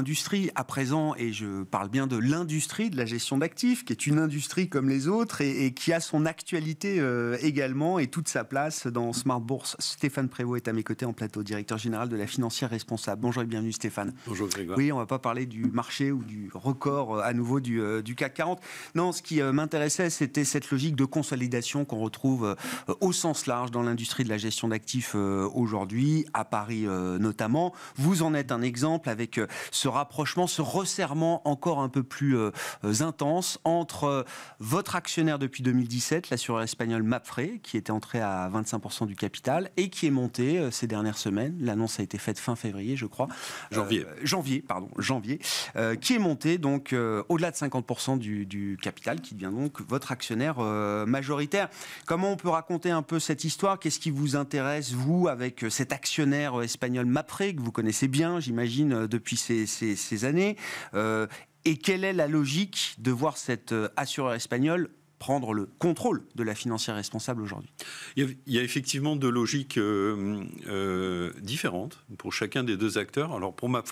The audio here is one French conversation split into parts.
industrie à présent, et je parle bien de l'industrie de la gestion d'actifs, qui est une industrie comme les autres et, qui a son actualité euh, également et toute sa place dans Smart Bourse. Stéphane Prévost est à mes côtés en plateau, directeur général de la financière responsable. Bonjour et bienvenue Stéphane. Bonjour Grégoire. Oui, on va pas parler du marché ou du record euh, à nouveau du, euh, du, CAC 40. Non, ce qui m'intéressait, c'était cette logique de consolidation qu'on retrouve au sens large dans l'industrie de la gestion d'actifs aujourd'hui, à Paris notamment. Vous en êtes un exemple avec ce rapprochement, ce resserrement encore un peu plus euh, intense entre euh, votre actionnaire depuis 2017, l'assureur espagnol Mapfre, qui était entré à 25% du capital et qui est monté euh, ces dernières semaines. L'annonce a été faite fin février, je crois. Janvier. janvier, pardon, janvier. qui est monté donc au-delà de 50% du, du, capital, qui devient donc votre actionnaire majoritaire. Comment on peut raconter un peu cette histoire Qu'est-ce qui vous intéresse, vous, avec cet actionnaire espagnol Mapfre, que vous connaissez bien, j'imagine, depuis ces, ces, années euh, Et quelle est la logique de voir cet euh, assureur espagnol prendre le contrôle de la financière responsable aujourd'hui il, y a effectivement deux logiques euh, différentes pour chacun des deux acteurs. Alors pour ma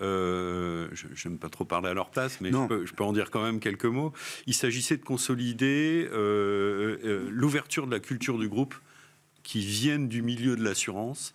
euh, je n'aime pas trop parler à leur place, mais je peux, je peux, en dire quand même quelques mots. Il s'agissait de consolider l'ouverture de la culture du groupe qui viennent du milieu de l'assurance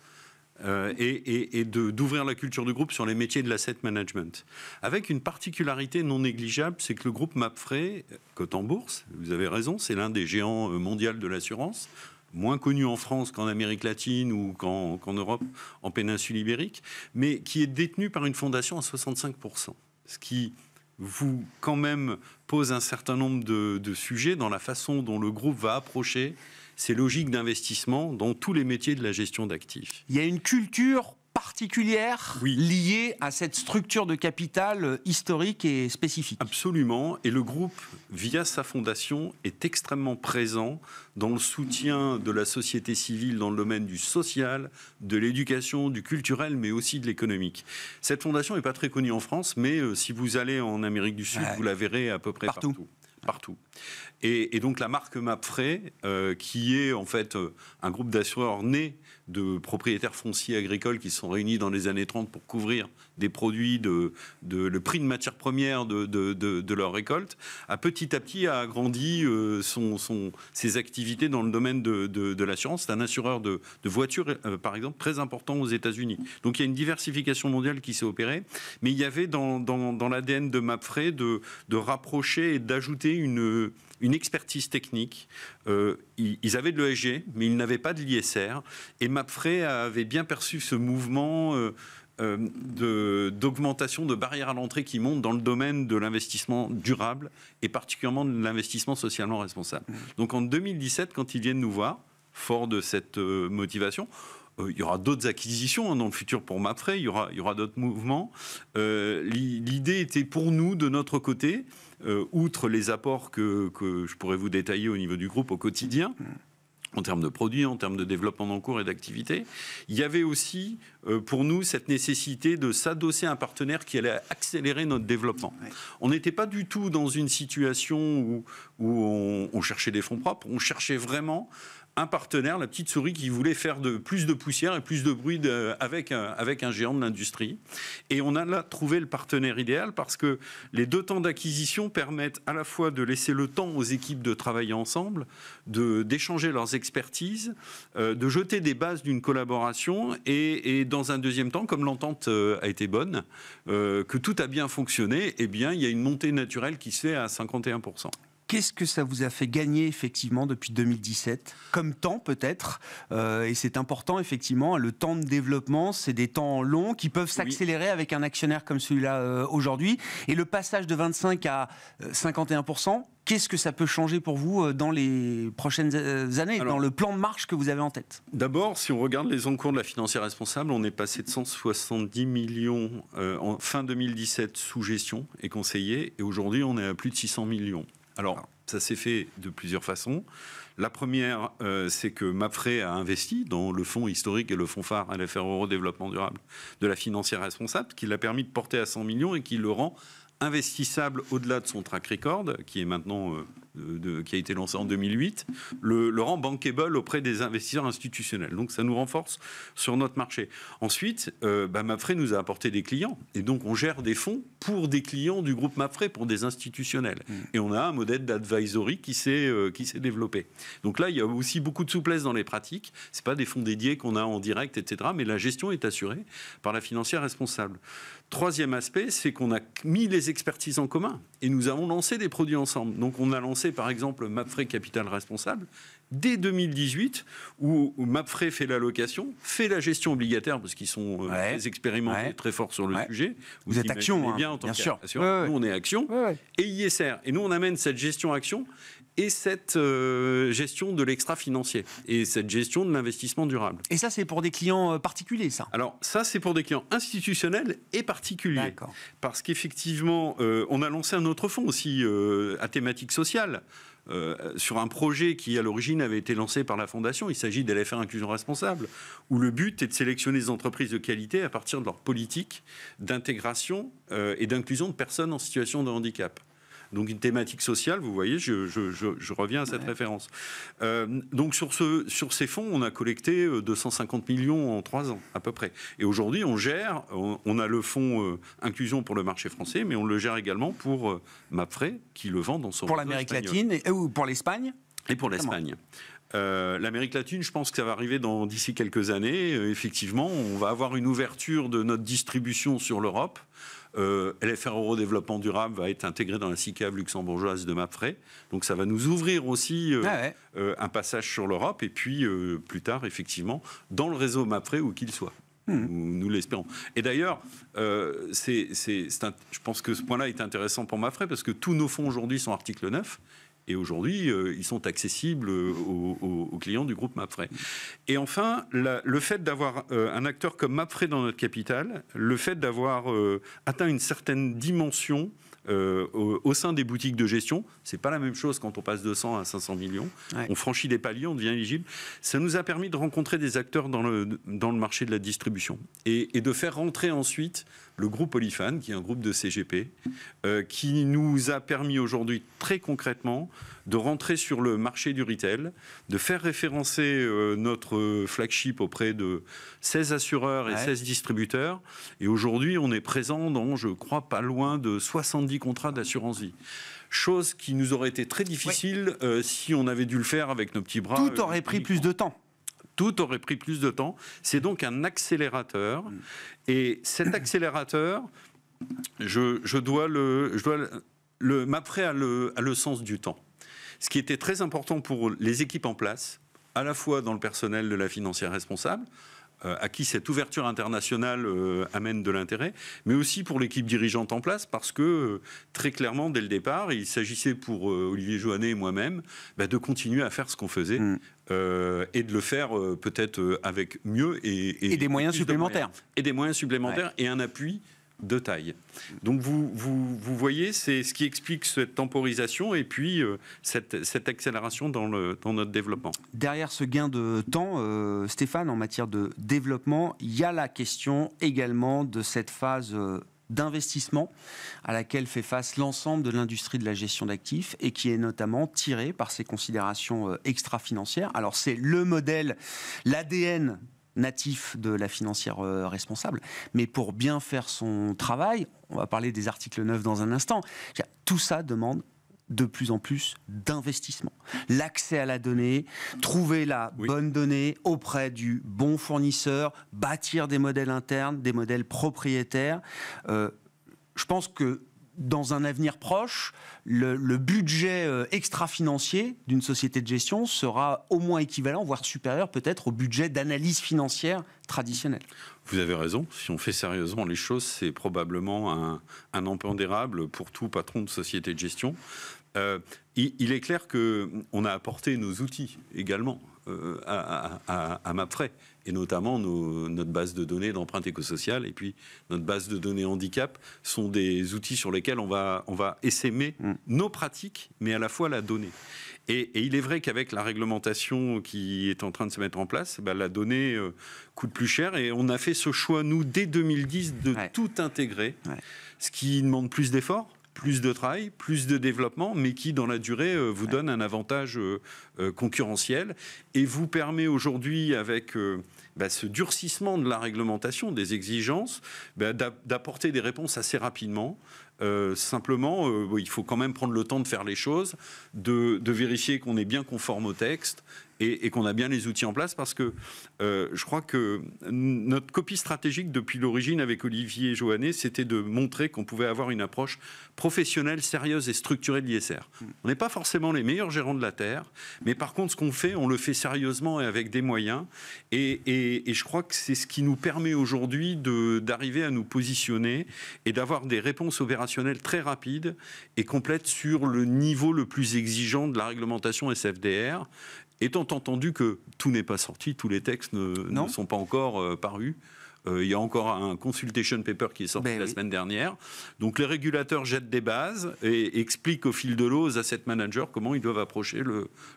euh, et, d'ouvrir la culture du groupe sur les métiers de l'asset management. Avec une particularité non négligeable, c'est que le groupe Mapfrey, cote en bourse, vous avez raison, c'est l'un des géants euh, mondiaux de l'assurance, moins connu en France qu'en Amérique latine ou qu'en Europe, en péninsule ibérique, mais qui est détenu par une fondation à 65%, ce qui vous quand même pose un certain nombre de, de sujets dans la façon dont le groupe va approcher ces logiques d'investissement dans tous les métiers de la gestion d'actifs. Il y a une culture particulière liée à cette structure de capital euh, historique et spécifique. Absolument. Et le groupe, via sa fondation, est extrêmement présent dans le soutien de la société civile dans le domaine du social, de l'éducation, du culturel, mais aussi de l'économique. Cette fondation n'est pas très connue en France, mais euh, si vous allez en Amérique du Sud, vous la verrez à peu près partout partout. Et, donc la marque Mapfrey, euh, qui est en fait euh, un groupe d'assureurs né de propriétaires fonciers agricoles qui se sont réunis dans les années 30 pour couvrir des produits de, le prix de matière première de, de, leur récolte, a petit à petit a agrandi euh, son, son, ses activités dans le domaine de, l'assurance. C'est un assureur de, voitures, euh, par exemple, très important aux États-Unis. Donc il y a une diversification mondiale qui s'est opérée, mais il y avait dans, dans, dans l'ADN de MapFrey de, rapprocher et d'ajouter une, une expertise technique. Euh, ils, ils avaient de l'ESG, mais ils n'avaient pas de l'ISR. Et Mapfrey avait bien perçu ce mouvement euh, euh, d'augmentation de, barrières à l'entrée qui montent dans le domaine de l'investissement durable et particulièrement de l'investissement socialement responsable. Mmh. Donc en 2017, quand ils viennent nous voir, fort de cette euh, motivation, il y aura d'autres acquisitions hein, dans le futur pour Mapfrey, il y aura, aura d'autres mouvements. L'idée était pour nous, de notre côté, outre les apports que, que, je pourrais vous détailler au niveau du groupe au quotidien, mmh en termes de produits, en termes de développement en cours et d'activité. Il y avait aussi, euh, pour nous, cette nécessité de s'adosser à un partenaire qui allait accélérer notre développement. On n'était pas du tout dans une situation où, on, cherchait des fonds propres, on cherchait vraiment un partenaire, la petite souris qui voulait faire de, plus de poussière et plus de bruit euh, avec, un, géant de l'industrie. Et on a là trouvé le partenaire idéal parce que les deux temps d'acquisition permettent à la fois de laisser le temps aux équipes de travailler ensemble, d'échanger leurs expertises, euh, de jeter des bases d'une collaboration et, dans un deuxième temps, comme l'entente euh, a été bonne, que tout a bien fonctionné, et eh bien, il y a une montée naturelle qui se fait à 51%. Qu'est-ce que ça vous a fait gagner effectivement depuis 2017 Comme temps peut-être euh, Et c'est important effectivement, le temps de développement, c'est des temps longs qui peuvent s'accélérer avec un actionnaire comme celui-là euh, aujourd'hui. Et le passage de 25 à 51%, euh, Qu'est-ce que ça peut changer pour vous dans les prochaines années, dans le plan de marche que vous avez en tête D'abord, si on regarde les encours de la financière responsable, on est passé de 170 millions en fin 2017 sous gestion et conseillé, et aujourd'hui on est à plus de 600 millions. Alors, ça s'est fait de plusieurs façons. La première, euh, c'est que MAPFRE a investi dans le fonds historique et le fonds phare à l'affaire euro développement durable de la financière responsable, qui l'a permis de porter à 100 millions et qui le rend investissable au-delà de son track record, qui est maintenant euh, qui a été lancé en 2008, le, le, rend bankable auprès des investisseurs institutionnels. Donc ça nous renforce sur notre marché. Ensuite, euh, bah, nous a apporté des clients. Et donc on gère des fonds pour des clients du groupe Mapfrey, pour des institutionnels. Mmh. Et on a un modèle d'advisory euh, qui s'est développé. Donc là, il y a aussi beaucoup de souplesse dans les pratiques. Ce pas des fonds dédiés qu'on a en direct, etc. Mais la gestion est assurée par la financière responsable. Troisième aspect, c'est qu'on a mis les expertises en commun. Et nous avons lancé des produits ensemble. Donc on a lancé par exemple Mapfrey Capital Responsable dès 2018, où Mapfrey fait l'allocation, fait la gestion obligataire, parce qu'ils sont euh, très expérimentés, très forts sur le sujet. Vous, êtes Action, hein, bien, en bien sûr. Nous, on est Action. Et ISR. Et nous, on amène cette gestion Action et cette euh, gestion de l'extra-financier et cette gestion de l'investissement durable. Et ça, c'est pour des clients euh, particuliers, ça Alors, ça, c'est pour des clients institutionnels et particuliers. Parce qu'effectivement, on a lancé un autre fonds aussi euh, à thématique sociale. Euh, sur un projet qui à l'origine avait été lancé par la Fondation, il s'agit de faire Inclusion Responsable, où le but est de sélectionner des entreprises de qualité à partir de leur politique d'intégration euh, et d'inclusion de personnes en situation de handicap. Donc une thématique sociale, vous voyez, je, reviens à cette référence. Euh, donc sur, ces fonds, on a collecté 250 euh, millions en trois ans, à peu près. Et aujourd'hui, on gère, on, a le fonds euh, inclusion pour le marché français, mais on le gère également pour Mapfre qui le vend dans son... Pour l'Amérique latine, et, ou pour l'Espagne Et pour l'Espagne. L'Amérique latine, je pense que ça va arriver d'ici quelques années. effectivement, on va avoir une ouverture de notre distribution sur l'Europe. Euh, LFR Euro Développement Durable va être intégré dans la CICAV luxembourgeoise de MAPFRE. Donc ça va nous ouvrir aussi euh, ah euh, un passage sur l'Europe et puis plus tard, effectivement, dans le réseau MAPFRE où qu'il soit. Hmm. Nous, l'espérons. Et d'ailleurs, c'est, je pense que ce point-là est intéressant pour MAPFRE parce que tous nos fonds aujourd'hui sont article 9 et aujourd'hui, euh, ils sont accessibles euh, aux, clients du groupe Mapfre. Et enfin, le fait d'avoir euh, un acteur comme Mapfre dans notre capital, le fait d'avoir atteint une certaine dimension euh, au, sein des boutiques de gestion. C'est pas la même chose quand on passe de 100 à 500 millions. On franchit des paliers, on devient éligible. Ça nous a permis de rencontrer des acteurs dans le, dans le marché de la distribution et, de faire rentrer ensuite le groupe Olifan, qui est un groupe de CGP, euh, qui nous a permis aujourd'hui très concrètement de rentrer sur le marché du retail, de faire référencer euh, notre flagship auprès de 16 assureurs et 16 distributeurs. Et aujourd'hui, on est présent dans, je crois, pas loin de 70 Contrat contrats d'assurance vie. Chose qui nous aurait été très difficile euh, si on avait dû le faire avec nos petits bras. Tout aurait euh, pris plus de temps tout aurait pris plus de temps. C'est donc un accélérateur. Mm. Et cet accélérateur, je, dois le, je le, le, à le sens du temps. Ce qui était très important pour les équipes en place, à la fois dans le personnel de la financière responsable, euh, à qui cette ouverture internationale euh, amène de l'intérêt, mais aussi pour l'équipe dirigeante en place, parce que euh, très clairement, dès le départ, il s'agissait pour Olivier Joannet et moi-même bah, de continuer à faire ce qu'on faisait. Mm. et de le faire peut-être avec mieux et, des moyens supplémentaires. Et des moyens supplémentaires et un appui de taille. Donc vous, vous, voyez, c'est ce qui explique cette temporisation et puis euh, cette, accélération dans, le, dans, notre développement. Derrière ce gain de temps, euh, Stéphane, en matière de développement, il y a la question également de cette phase... Euh, d'investissement à laquelle fait face l'ensemble de l'industrie de la gestion d'actifs et qui est notamment tirée par ces considérations extra-financières. Alors c'est le modèle, l'ADN natif de la financière euh, responsable. Mais pour bien faire son travail, on va parler des articles 9 dans un instant, tout ça demande de plus en plus d'investissement. L'accès à la donnée, trouver la bonne donnée auprès du bon fournisseur, bâtir des modèles internes, des modèles propriétaires. Euh, je pense que dans un avenir proche, le, budget euh, extra-financier d'une société de gestion sera au moins équivalent, voire supérieur peut-être au budget d'analyse financière traditionnelle. Vous avez raison, si on fait sérieusement les choses, c'est probablement un, un pour tout patron de société de gestion. Euh, il, est clair qu'on a apporté nos outils également euh, à, à, et notamment notre base de données d'empreinte éco et puis notre base de données handicap sont des outils sur lesquels on va, on va essaimer mm. nos pratiques, mais à la fois la donnée. Et, il est vrai qu'avec la réglementation qui est en train de se mettre en place, bah, la donnée euh, coûte plus cher et on a fait ce choix, nous, dès 2010, de tout intégrer, ce qui demande plus d'efforts plus de travail, plus de développement, mais qui, dans la durée, euh, vous donne un avantage euh, euh, concurrentiel et vous permet aujourd'hui, avec bah, ce durcissement de la réglementation, des exigences, bah, d'apporter des réponses assez rapidement. simplement, il faut quand même prendre le temps de faire les choses, de vérifier qu'on est bien conforme au texte et, qu'on a bien les outils en place parce que euh, je crois que notre copie stratégique depuis l'origine avec Olivier et Joannet, c'était de montrer qu'on pouvait avoir une approche professionnelle, sérieuse et structurée de l'ISR. Mm. On n'est pas forcément les meilleurs gérants de la Terre, mais par contre, ce qu'on fait, on le fait sérieusement et avec des moyens. Et, et je crois que c'est ce qui nous permet aujourd'hui d'arriver à nous positionner et d'avoir des réponses opérationnelles très rapides et complètes sur le niveau le plus exigeant de la réglementation SFDR Étant entendu que tout n'est pas sorti, tous les textes ne, sont pas encore euh, parus, euh, il y a encore un consultation paper qui est sorti ben la semaine dernière. Donc les régulateurs jettent des bases et expliquent au fil de l'eau aux asset managers comment ils doivent approcher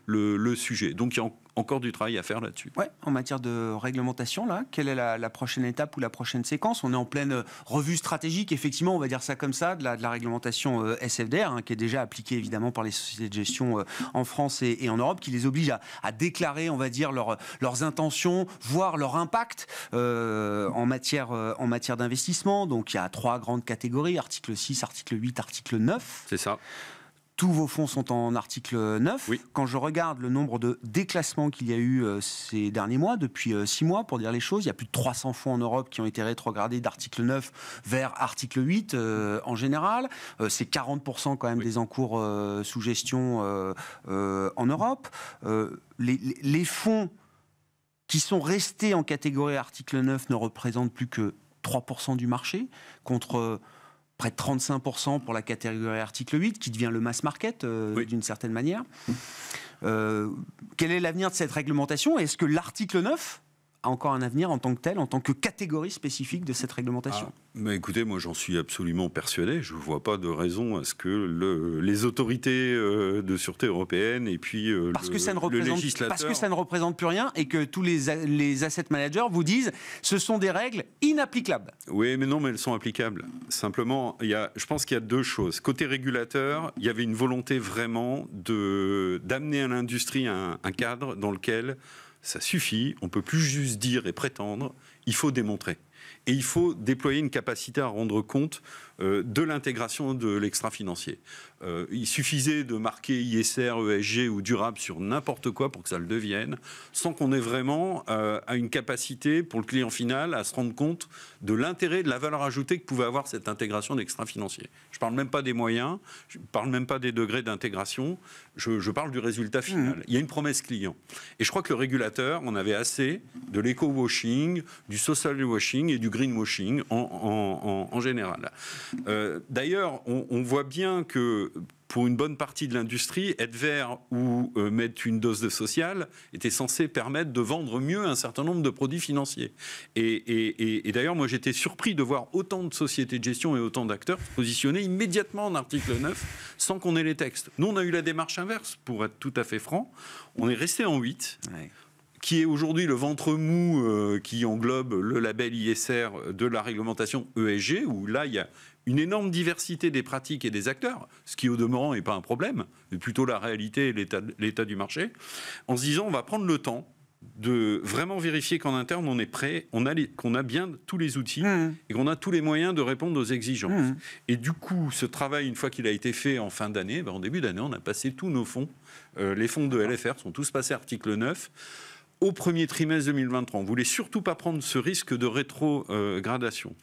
le, sujet. Donc il y a encore du travail à faire là-dessus. Ouais, en matière de réglementation, là, quelle est la, prochaine étape ou la prochaine séquence On est en pleine euh, revue stratégique, effectivement, on va dire ça comme ça, de la, réglementation euh, SFDR, hein, qui est déjà appliquée évidemment par les sociétés de gestion en France et, en Europe, qui les oblige à, déclarer, on va dire, leurs intentions, voire leur impact euh, en matière, euh, en matière d'investissement. Donc il y a trois grandes catégories, article 6, article 8, article 9. C'est ça tous vos fonds sont en article 9. Quand je regarde le nombre de déclassements qu'il y a eu euh, ces derniers mois, depuis 6 euh, mois pour dire les choses, il y a plus de 300 fonds en Europe qui ont été rétrogradés d'article 9 vers article 8 en général. c'est 40% quand même des encours sous gestion en Europe. Les, les, fonds qui sont restés en catégorie article 9 ne représentent plus que 3% du marché, contre euh, près de 35% pour la catégorie article 8, qui devient le mass market euh, d'une certaine manière. Euh, quel est l'avenir de cette réglementation Est-ce que l'article 9 a encore un avenir en tant que tel, en tant que catégorie spécifique de cette réglementation ah, mais Écoutez, moi j'en suis absolument persuadé. Je ne vois pas de raison à ce que les autorités euh, de sûreté européenne et puis euh, le, ça législateur... Parce que ça ne représente plus rien et que tous les, les asset managers vous disent ce sont des règles inapplicables. Oui, mais non, mais elles sont applicables. Simplement, y je pense qu'il y a deux choses. Côté régulateur, il y avait une volonté vraiment d'amener à l'industrie un cadre dans lequel ça suffit, on peut plus juste dire et prétendre, il faut démontrer. Et il faut déployer une capacité à rendre compte euh, de l'intégration de l'extra-financier. Euh, il suffisait de marquer ISR, ESG ou durable sur n'importe quoi pour que ça le devienne, sans qu'on ait vraiment euh, à une capacité pour le client final à se rendre compte de l'intérêt, de la valeur ajoutée que pouvait avoir cette intégration d'extra-financier. Je ne parle même pas des moyens, je ne parle même pas des degrés d'intégration, je, parle du résultat mmh. final. Il y a une promesse client. Et je crois que le régulateur, on avait assez de l'éco-washing, du social washing et du greenwashing en, en, général. Euh, d'ailleurs, on, voit bien que pour une bonne partie de l'industrie, être vert ou euh, mettre une dose de social était censé permettre de vendre mieux un certain nombre de produits financiers. Et, d'ailleurs, moi, j'étais surpris de voir autant de sociétés de gestion et autant d'acteurs positionner immédiatement en article 9 sans qu'on ait les textes. Nous, on a eu la démarche inverse, pour être tout à fait franc. On est resté en 8. Ouais qui est aujourd'hui le ventre mou euh, qui englobe le label ISR de la réglementation ESG, où là, il y a une énorme diversité des pratiques et des acteurs, ce qui au demeurant n'est pas un problème, mais plutôt la réalité et l'état du marché, en se disant on va prendre le temps de vraiment vérifier qu'en interne on est prêt, qu'on a, a bien tous les outils mmh. et qu'on a tous les moyens de répondre aux exigences. Mmh. Et du coup, ce travail, une fois qu'il a été fait en fin d'année, ben, en début d'année, on a passé tous nos fonds. Euh, les fonds de LFR sont tous passés article 9 au premier trimestre 2023. On ne voulait surtout pas prendre ce risque de rétrogradation.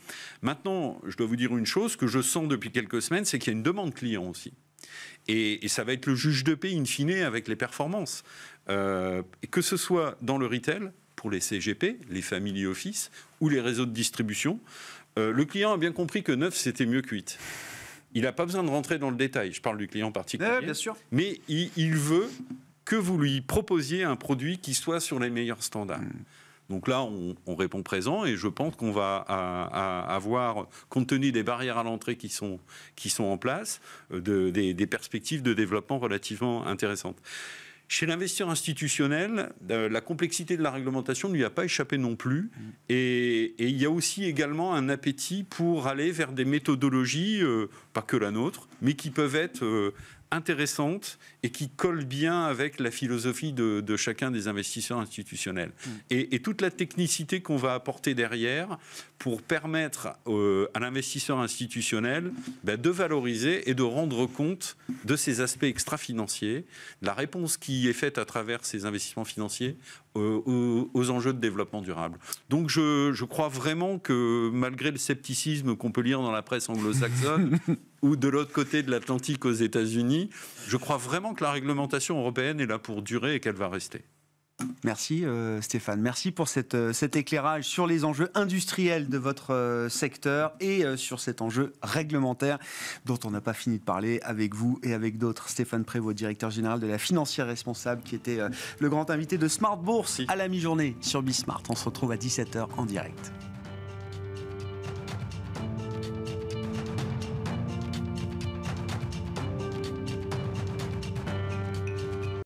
Maintenant, je dois vous dire une chose que je sens depuis quelques semaines, c'est qu'il y a une demande client aussi. Et, ça va être le juge de paix in fine avec les performances. Euh, que ce soit dans le retail, pour les CGP, les family office ou les réseaux de distribution, euh, le client a bien compris que 9 c'était mieux que Il n'a pas besoin de rentrer dans le détail, je parle du client particulier. Eh bien sûr. Mais il veut que vous lui proposiez un produit qui soit sur les meilleurs standards. Mm. Donc là, on, répond présent et je pense qu'on va à, avoir, compte tenu des barrières à l'entrée qui sont, qui sont en place, euh, de, des, perspectives de développement relativement intéressantes. Chez l'investisseur institutionnel, euh, la complexité de la réglementation ne lui a pas échappé non plus. Mm. Et, il y a aussi également un appétit pour aller vers des méthodologies, euh, pas que la nôtre, mais qui peuvent être intéressante et qui colle bien avec la philosophie de, chacun des investisseurs institutionnels. Mm. Et, toute la technicité qu'on va apporter derrière pour permettre euh, à l'investisseur institutionnel bah, de valoriser et de rendre compte de ces aspects extra-financiers, la réponse qui est faite à travers ces investissements financiers euh, aux, enjeux de développement durable. Donc je crois vraiment que malgré le scepticisme qu'on peut lire dans la presse anglo-saxonne, ou de l'autre côté de l'Atlantique aux États-Unis, je crois vraiment que la réglementation européenne est là pour durer et qu'elle va rester. Merci euh, Stéphane. Merci pour cette, euh, cet éclairage sur les enjeux industriels de votre euh, secteur et sur cet enjeu réglementaire dont on n'a pas fini de parler avec vous et avec d'autres. Stéphane Prévost, directeur général de la financière responsable, qui était le grand invité de Smart Bourse à la mi-journée sur Bismart. On se retrouve à 17h en direct.